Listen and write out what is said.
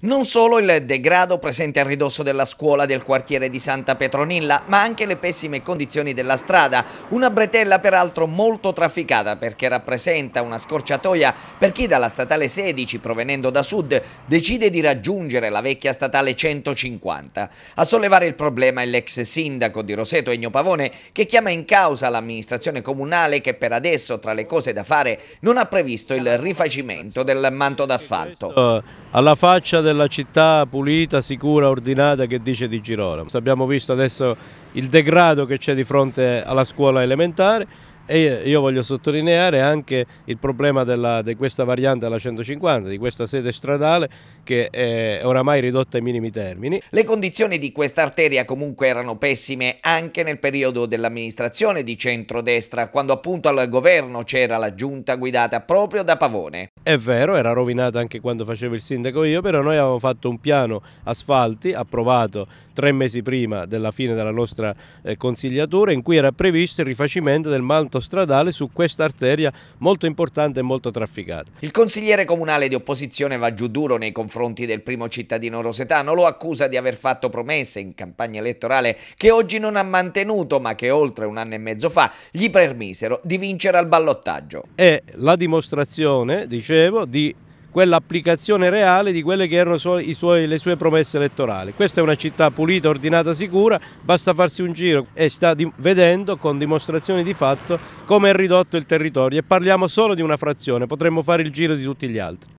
Non solo il degrado presente a ridosso della scuola del quartiere di Santa Petronilla, ma anche le pessime condizioni della strada, una bretella peraltro molto trafficata perché rappresenta una scorciatoia per chi dalla statale 16 provenendo da sud decide di raggiungere la vecchia statale 150. A sollevare il problema è l'ex sindaco di Roseto Egno Pavone che chiama in causa l'amministrazione comunale che per adesso tra le cose da fare non ha previsto il rifacimento del manto d'asfalto. Alla faccia della città pulita, sicura, ordinata che dice Di Girolamo. Abbiamo visto adesso il degrado che c'è di fronte alla scuola elementare, e io voglio sottolineare anche il problema della, di questa variante alla 150, di questa sede stradale che è oramai ridotta ai minimi termini. Le condizioni di questa arteria comunque erano pessime anche nel periodo dell'amministrazione di centrodestra, quando appunto al governo c'era la giunta guidata proprio da Pavone. È vero, era rovinata anche quando facevo il sindaco io, però noi avevamo fatto un piano asfalti approvato tre mesi prima della fine della nostra eh, consigliatura in cui era previsto il rifacimento del manto stradale su questa arteria molto importante e molto trafficata. Il consigliere comunale di opposizione va giù duro nei confronti del primo cittadino rosetano, lo accusa di aver fatto promesse in campagna elettorale che oggi non ha mantenuto ma che oltre un anno e mezzo fa gli permisero di vincere al ballottaggio. È la dimostrazione, dicevo, di quell'applicazione reale di quelle che erano suoi, le sue promesse elettorali. Questa è una città pulita, ordinata, sicura, basta farsi un giro e sta vedendo con dimostrazioni di fatto come è ridotto il territorio e parliamo solo di una frazione, potremmo fare il giro di tutti gli altri.